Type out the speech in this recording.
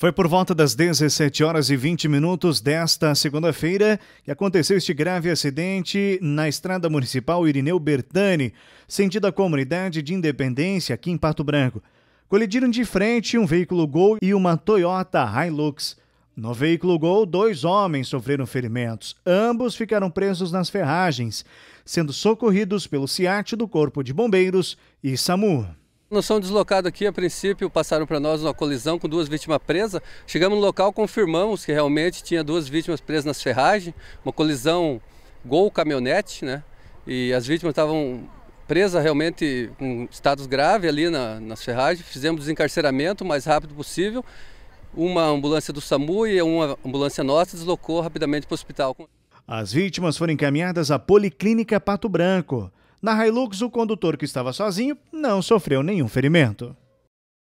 Foi por volta das 17 horas e 20 minutos desta segunda-feira que aconteceu este grave acidente na estrada municipal Irineu Bertani, sentido à comunidade de Independência, aqui em Pato Branco. Colidiram de frente um veículo Gol e uma Toyota Hilux. No veículo Gol, dois homens sofreram ferimentos. Ambos ficaram presos nas ferragens, sendo socorridos pelo SIAT do Corpo de Bombeiros e SAMU. Nós somos deslocados aqui, a princípio passaram para nós uma colisão com duas vítimas presas. Chegamos no local, confirmamos que realmente tinha duas vítimas presas nas ferragens, uma colisão Gol-caminhonete, né? E as vítimas estavam presas realmente com status grave ali na, nas ferragens. Fizemos desencarceramento o mais rápido possível. Uma ambulância do SAMU e uma ambulância nossa deslocou rapidamente para o hospital. As vítimas foram encaminhadas à Policlínica Pato Branco. Na Hilux, o condutor que estava sozinho não sofreu nenhum ferimento.